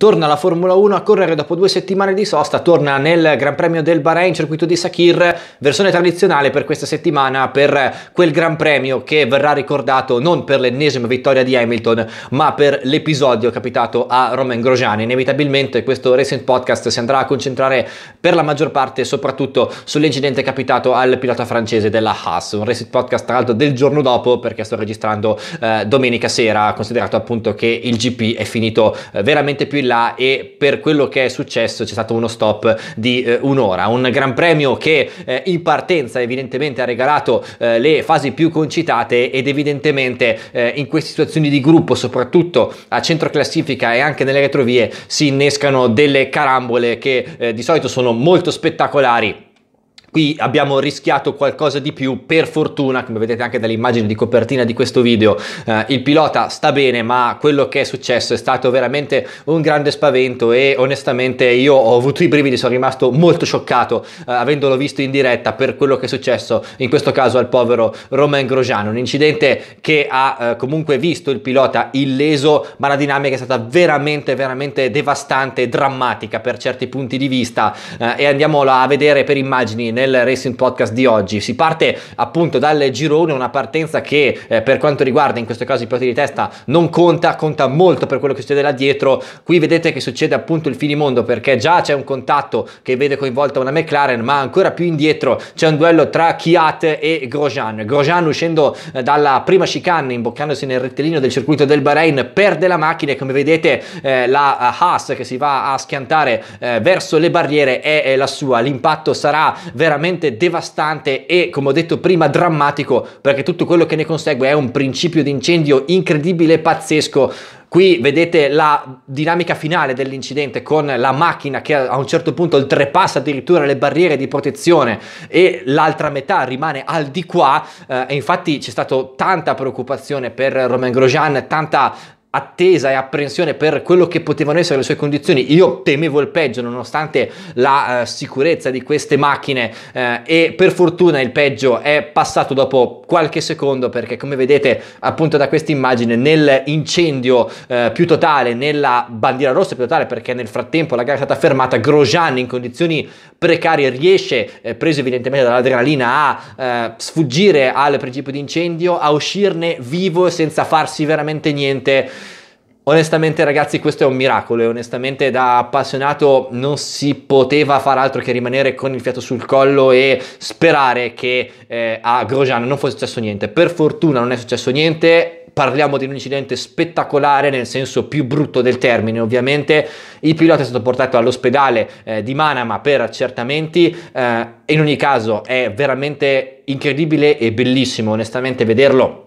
Torna la Formula 1 a correre dopo due settimane di sosta, torna nel Gran Premio del Bahrain, circuito di Sakir, versione tradizionale per questa settimana, per quel Gran Premio che verrà ricordato non per l'ennesima vittoria di Hamilton, ma per l'episodio capitato a Romain Grosjean. Inevitabilmente questo Racing Podcast si andrà a concentrare per la maggior parte soprattutto sull'incidente capitato al pilota francese della Haas, un Racing Podcast tra l'altro del giorno dopo perché sto registrando eh, domenica sera, considerato appunto che il GP è finito eh, veramente più in là e per quello che è successo c'è stato uno stop di eh, un'ora. Un gran premio che eh, in partenza evidentemente ha regalato eh, le fasi più concitate ed evidentemente eh, in queste situazioni di gruppo, soprattutto a centro classifica e anche nelle retrovie, si innescano delle carambole che eh, di solito sono molto spettacolari Qui abbiamo rischiato qualcosa di più, per fortuna, come vedete anche dall'immagine di copertina di questo video, eh, il pilota sta bene, ma quello che è successo è stato veramente un grande spavento e onestamente io ho avuto i brividi, sono rimasto molto scioccato eh, avendolo visto in diretta per quello che è successo in questo caso al povero Romain Grosjean, un incidente che ha eh, comunque visto il pilota illeso, ma la dinamica è stata veramente veramente devastante drammatica per certi punti di vista eh, e andiamola a vedere per immagini nel Racing Podcast di oggi. Si parte appunto dal girone, una partenza che eh, per quanto riguarda in questo caso i piloti di testa non conta, conta molto per quello che succede là dietro. Qui vedete che succede appunto il finimondo perché già c'è un contatto che vede coinvolta una McLaren, ma ancora più indietro c'è un duello tra Kiat e Grosjean. Grosjean uscendo eh, dalla prima chicane, imboccandosi nel rettilineo del circuito del Bahrain, perde la macchina e come vedete eh, la eh, Haas che si va a schiantare eh, verso le barriere è, è la sua. L'impatto sarà veramente veramente devastante e, come ho detto prima, drammatico, perché tutto quello che ne consegue è un principio di incendio incredibile e pazzesco. Qui vedete la dinamica finale dell'incidente con la macchina che a un certo punto oltrepassa addirittura le barriere di protezione e l'altra metà rimane al di qua eh, e infatti c'è stata tanta preoccupazione per Romain Grosjean, tanta attesa e apprensione per quello che potevano essere le sue condizioni. Io temevo il peggio nonostante la eh, sicurezza di queste macchine eh, e per fortuna il peggio è passato dopo qualche secondo perché come vedete appunto da questa immagine nell'incendio eh, più totale, nella bandiera rossa più totale perché nel frattempo la gara è stata fermata, Grosjean in condizioni precarie riesce, eh, preso evidentemente dall'adrenalina, a eh, sfuggire al principio di incendio, a uscirne vivo senza farsi veramente niente Onestamente ragazzi questo è un miracolo e onestamente da appassionato non si poteva far altro che rimanere con il fiato sul collo e sperare che eh, a Grosjean non fosse successo niente. Per fortuna non è successo niente, parliamo di un incidente spettacolare nel senso più brutto del termine ovviamente. Il pilota è stato portato all'ospedale eh, di Manama per accertamenti, eh, in ogni caso è veramente incredibile e bellissimo onestamente vederlo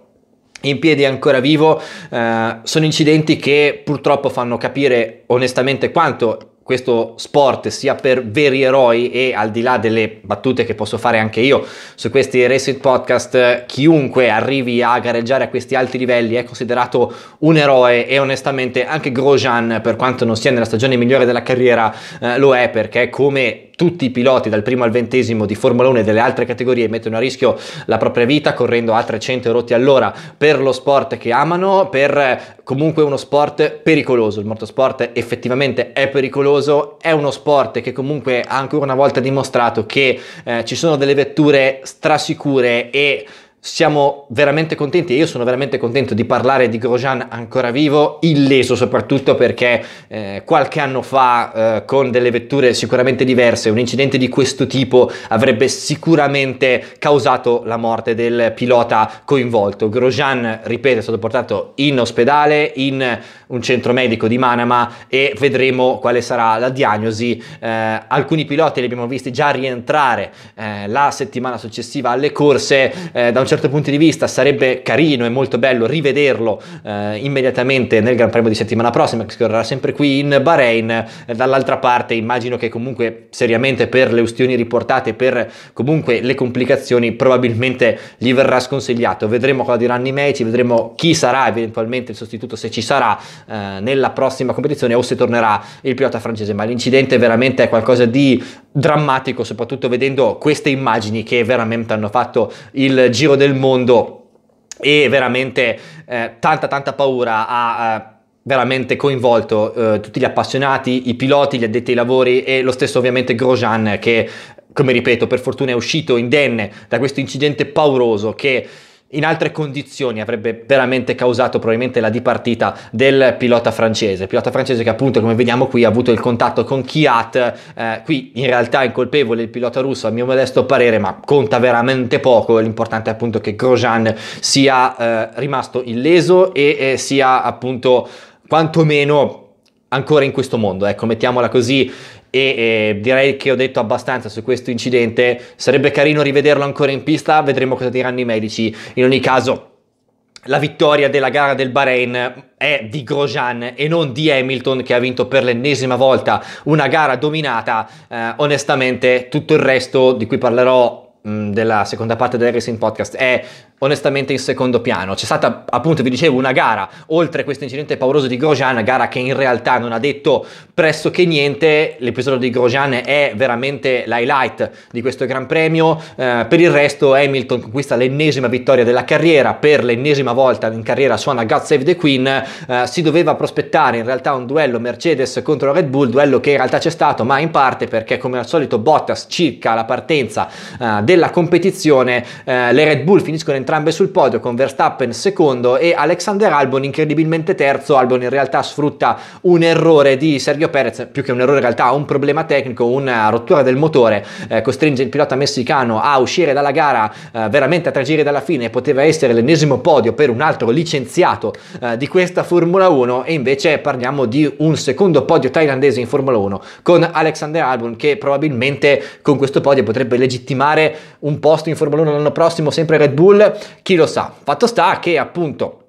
in piedi ancora vivo, eh, sono incidenti che purtroppo fanno capire onestamente quanto questo sport sia per veri eroi e al di là delle battute che posso fare anche io su questi racing podcast chiunque arrivi a gareggiare a questi alti livelli è considerato un eroe e onestamente anche Grosjean per quanto non sia nella stagione migliore della carriera eh, lo è perché come tutti i piloti dal primo al ventesimo di Formula 1 e delle altre categorie mettono a rischio la propria vita correndo a 300 rotti all'ora per lo sport che amano, per eh, comunque uno sport pericoloso. Il motorsport effettivamente è pericoloso, è uno sport che comunque ha ancora una volta dimostrato che eh, ci sono delle vetture strasicure e siamo veramente contenti e io sono veramente contento di parlare di Grosjean ancora vivo, illeso soprattutto perché eh, qualche anno fa eh, con delle vetture sicuramente diverse un incidente di questo tipo avrebbe sicuramente causato la morte del pilota coinvolto. Grosjean, ripeto, è stato portato in ospedale, in un centro medico di Manama e vedremo quale sarà la diagnosi. Eh, alcuni piloti li abbiamo visti già rientrare eh, la settimana successiva alle corse eh, da un certo certo punto di vista sarebbe carino e molto bello rivederlo eh, immediatamente nel Gran Premio di settimana prossima, che scorrerà sempre qui in Bahrain. Eh, dall'altra parte immagino che comunque seriamente per le ustioni riportate, per comunque le complicazioni, probabilmente gli verrà sconsigliato. Vedremo cosa diranno i medici, vedremo chi sarà eventualmente il sostituto, se ci sarà eh, nella prossima competizione o se tornerà il pilota francese. Ma l'incidente veramente è qualcosa di drammatico, soprattutto vedendo queste immagini che veramente hanno fatto il giro del mondo e veramente eh, tanta tanta paura ha eh, veramente coinvolto eh, tutti gli appassionati, i piloti, gli addetti ai lavori e lo stesso ovviamente Grosjean che come ripeto per fortuna è uscito indenne da questo incidente pauroso che in altre condizioni avrebbe veramente causato probabilmente la dipartita del pilota francese, pilota francese che appunto come vediamo qui ha avuto il contatto con Kiat, eh, qui in realtà è incolpevole il pilota russo a mio modesto parere ma conta veramente poco, l'importante è appunto che Grosjean sia eh, rimasto illeso e eh, sia appunto quantomeno ancora in questo mondo, ecco mettiamola così e eh, direi che ho detto abbastanza su questo incidente, sarebbe carino rivederlo ancora in pista, vedremo cosa diranno i medici, in ogni caso la vittoria della gara del Bahrain è di Grosjean e non di Hamilton che ha vinto per l'ennesima volta una gara dominata, eh, onestamente tutto il resto di cui parlerò Mm, della seconda parte del Racing Podcast è onestamente in secondo piano. C'è stata, appunto, vi dicevo, una gara, oltre a questo incidente pauroso di Grosjean, gara che in realtà non ha detto pressoché niente, l'episodio di Grosjean è veramente l'highlight di questo Gran Premio. Eh, per il resto Hamilton conquista l'ennesima vittoria della carriera, per l'ennesima volta in carriera suona God Save the Queen, eh, si doveva prospettare in realtà un duello Mercedes contro la Red Bull, duello che in realtà c'è stato, ma in parte perché come al solito Bottas circa la partenza eh, della competizione eh, le Red Bull finiscono entrambe sul podio con Verstappen secondo e Alexander Albon incredibilmente terzo. Albon in realtà sfrutta un errore di Sergio Perez, più che un errore in realtà un problema tecnico, una rottura del motore, eh, costringe il pilota messicano a uscire dalla gara eh, veramente a tre giri dalla fine, poteva essere l'ennesimo podio per un altro licenziato eh, di questa Formula 1 e invece parliamo di un secondo podio thailandese in Formula 1 con Alexander Albon che probabilmente con questo podio potrebbe legittimare un posto in Formula 1 l'anno prossimo, sempre Red Bull, chi lo sa. Fatto sta che appunto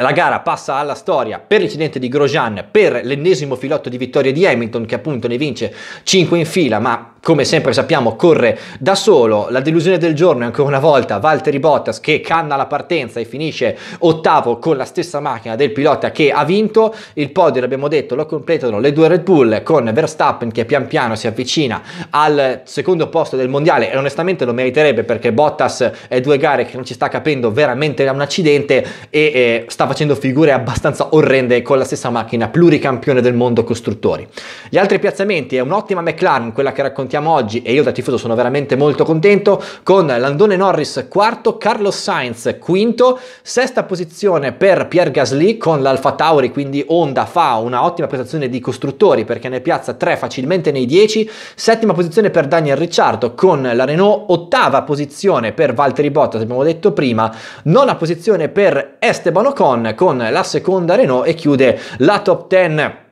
la gara passa alla storia per l'incidente di Grosjean, per l'ennesimo filotto di vittoria di Hamilton che appunto ne vince 5 in fila, ma come sempre sappiamo corre da solo, la delusione del giorno è ancora una volta Valtteri Bottas che canna la partenza e finisce ottavo con la stessa macchina del pilota che ha vinto, il podio l'abbiamo detto lo completano le due Red Bull con Verstappen che pian piano si avvicina al secondo posto del mondiale e onestamente lo meriterebbe perché Bottas è due gare che non ci sta capendo veramente da un accidente e eh, sta facendo figure abbastanza orrende con la stessa macchina pluricampione del mondo costruttori. Gli altri piazzamenti è un'ottima McLaren, quella che raccontiamo aspettiamo oggi e io da tifoso sono veramente molto contento con Landone Norris quarto, Carlos Sainz quinto, sesta posizione per Pierre Gasly con l'Alfa Tauri, quindi Honda fa una ottima prestazione di costruttori perché ne piazza tre facilmente nei 10, settima posizione per Daniel Ricciardo con la Renault, ottava posizione per Valtteri Bottas, abbiamo detto prima, nona posizione per Esteban Ocon con la seconda Renault e chiude la top 10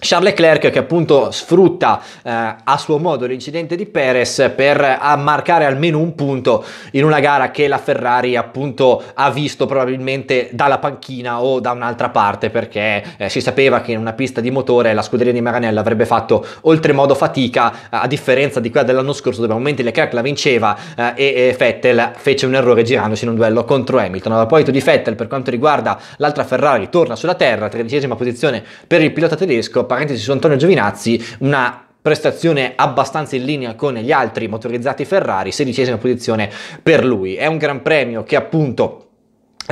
Charles Leclerc che appunto sfrutta eh, a suo modo l'incidente di Perez per ammarcare eh, almeno un punto in una gara che la Ferrari appunto ha visto probabilmente dalla panchina o da un'altra parte perché eh, si sapeva che in una pista di motore la scuderia di Maranello avrebbe fatto oltremodo fatica eh, a differenza di quella dell'anno scorso dove a momenti Leclerc la vinceva eh, e Vettel fece un errore girandosi in un duello contro Hamilton. A proposito di Vettel per quanto riguarda l'altra Ferrari torna sulla terra, tredicesima posizione per il pilota tedesco parentesi su Antonio Giovinazzi, una prestazione abbastanza in linea con gli altri motorizzati Ferrari, sedicesima posizione per lui. È un gran premio che appunto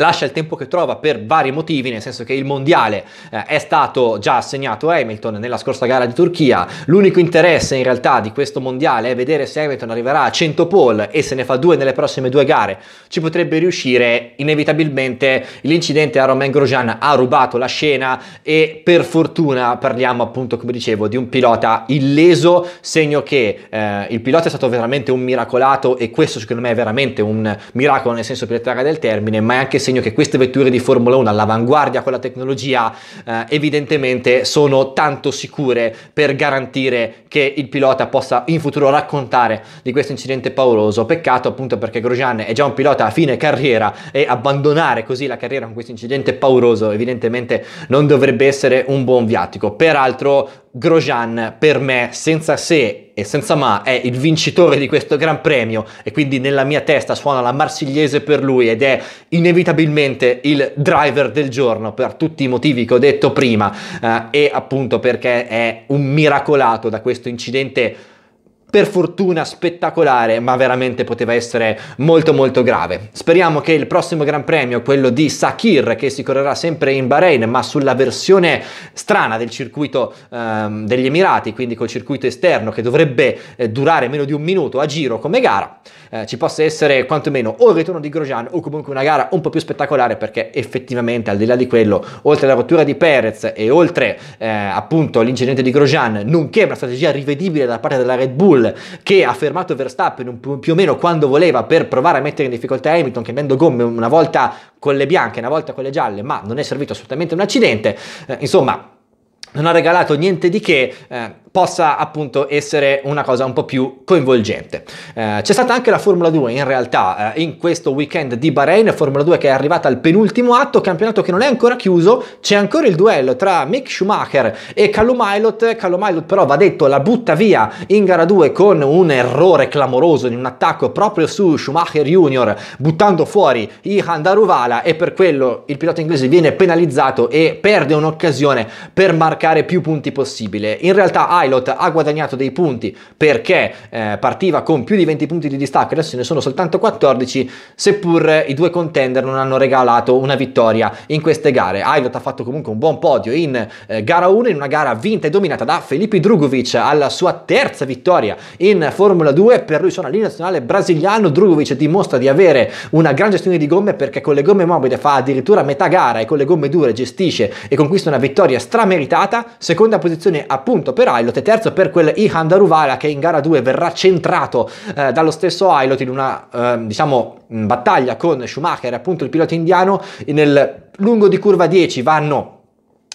lascia il tempo che trova per vari motivi, nel senso che il mondiale eh, è stato già assegnato a Hamilton nella scorsa gara di Turchia, l'unico interesse in realtà di questo mondiale è vedere se Hamilton arriverà a 100 pole e se ne fa due nelle prossime due gare ci potrebbe riuscire, inevitabilmente l'incidente a Romain Grosjean ha rubato la scena e per fortuna parliamo appunto come dicevo di un pilota illeso, segno che eh, il pilota è stato veramente un miracolato e questo secondo me è veramente un miracolo nel senso più letterale del termine, ma è anche segno che queste vetture di Formula 1 all'avanguardia con la tecnologia eh, evidentemente sono tanto sicure per garantire che il pilota possa in futuro raccontare di questo incidente pauroso. Peccato appunto perché Grosjean è già un pilota a fine carriera e abbandonare così la carriera con questo incidente pauroso evidentemente non dovrebbe essere un buon viatico. Peraltro Grosjean per me, senza se e senza ma, è il vincitore di questo Gran Premio e quindi nella mia testa suona la marsigliese per lui ed è inevitabilmente il driver del giorno per tutti i motivi che ho detto prima eh, e appunto perché è un miracolato da questo incidente per fortuna spettacolare, ma veramente poteva essere molto molto grave. Speriamo che il prossimo Gran Premio, quello di Sakir, che si correrà sempre in Bahrain, ma sulla versione strana del circuito ehm, degli Emirati, quindi col circuito esterno che dovrebbe eh, durare meno di un minuto a giro come gara, eh, ci possa essere quantomeno o il ritorno di Grosjean o comunque una gara un po' più spettacolare perché effettivamente al di là di quello, oltre alla rottura di Perez e oltre eh, appunto l'incidente di Grosjean, nonché una strategia rivedibile da parte della Red Bull, Bull che ha fermato Verstappen più o meno quando voleva per provare a mettere in difficoltà Hamilton cambiando gomme una volta con le bianche, una volta con le gialle, ma non è servito assolutamente un accidente. Eh, insomma, non ha regalato niente di che, eh, possa appunto essere una cosa un po' più coinvolgente. Eh, c'è stata anche la Formula 2 in realtà eh, in questo weekend di Bahrain, Formula 2 che è arrivata al penultimo atto, campionato che non è ancora chiuso, c'è ancora il duello tra Mick Schumacher e Callum Ilott, Callum Ilott però va detto la butta via in gara 2 con un errore clamoroso in un attacco proprio su Schumacher Junior, buttando fuori Ihan Daruvala e per quello il pilota inglese viene penalizzato e perde un'occasione per marcare spaccare più punti possibile. In realtà Ilot ha guadagnato dei punti perché eh, partiva con più di 20 punti di distacco, adesso ne sono soltanto 14, seppur i due contender non hanno regalato una vittoria in queste gare. Ilot ha fatto comunque un buon podio in eh, gara 1, in una gara vinta e dominata da Felipe Drugovic alla sua terza vittoria in Formula 2, per lui sono nazionale brasiliano, Drugovic dimostra di avere una gran gestione di gomme perché con le gomme mobile fa addirittura metà gara e con le gomme dure gestisce e conquista una vittoria strameritata Morata, seconda posizione appunto per Ailot e terzo per quel Ihan Daruvala che in gara 2 verrà centrato eh, dallo stesso Ailot in una eh, diciamo battaglia con Schumacher, appunto il pilota indiano, nel lungo di curva 10 vanno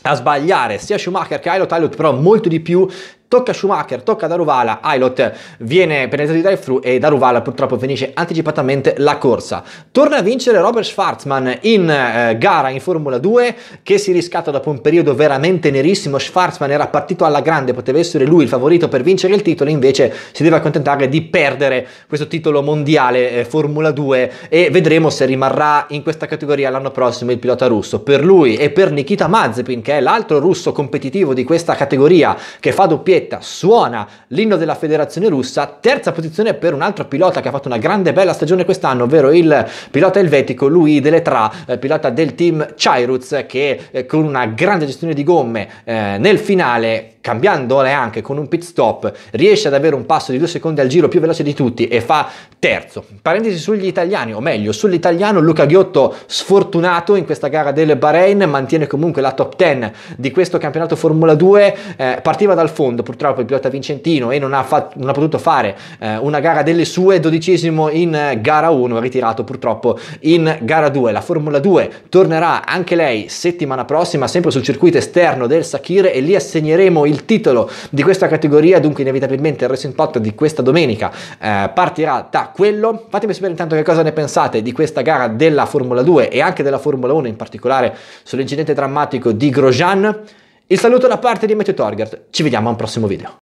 a sbagliare sia Schumacher che Ailot, Ailot però molto di più tocca a Schumacher, tocca a Daruvala, Ailot viene penalizzato di drive-thru e Daruvala purtroppo finisce anticipatamente la corsa. Torna a vincere Robert Schwarzman in eh, gara in Formula 2 che si riscatta dopo un periodo veramente nerissimo, Schwarzman era partito alla grande, poteva essere lui il favorito per vincere il titolo, invece si deve accontentare di perdere questo titolo mondiale eh, Formula 2 e vedremo se rimarrà in questa categoria l'anno prossimo il pilota russo. Per lui e per Nikita Mazepin che è l'altro russo competitivo di questa categoria che fa doppietta maglietta, suona l'inno della federazione russa, terza posizione per un altro pilota che ha fatto una grande bella stagione quest'anno, ovvero il pilota elvetico Louis Deletra, eh, pilota del team Chairuz, che eh, con una grande gestione di gomme eh, nel finale cambiandole anche con un pit stop, riesce ad avere un passo di due secondi al giro più veloce di tutti e fa terzo. Parentesi sugli italiani, o meglio, sull'italiano Luca Ghiotto, sfortunato in questa gara del Bahrain, mantiene comunque la top 10 di questo campionato Formula 2. Eh, partiva dal fondo, purtroppo il pilota Vincentino, e non ha, fat- non ha potuto fare eh, una gara delle sue, dodicesimo in gara 1, ritirato purtroppo in gara 2. La Formula 2 tornerà anche lei settimana prossima, sempre sul circuito esterno del Sakir, e lì assegneremo il il titolo di questa categoria, dunque inevitabilmente il Racing Pot di questa domenica eh, partirà da quello. Fatemi sapere intanto che cosa ne pensate di questa gara della Formula 2 e anche della Formula 1, in particolare sull'incidente drammatico di Grosjean. Il saluto da parte di Matthew Torgert, ci vediamo a un prossimo video.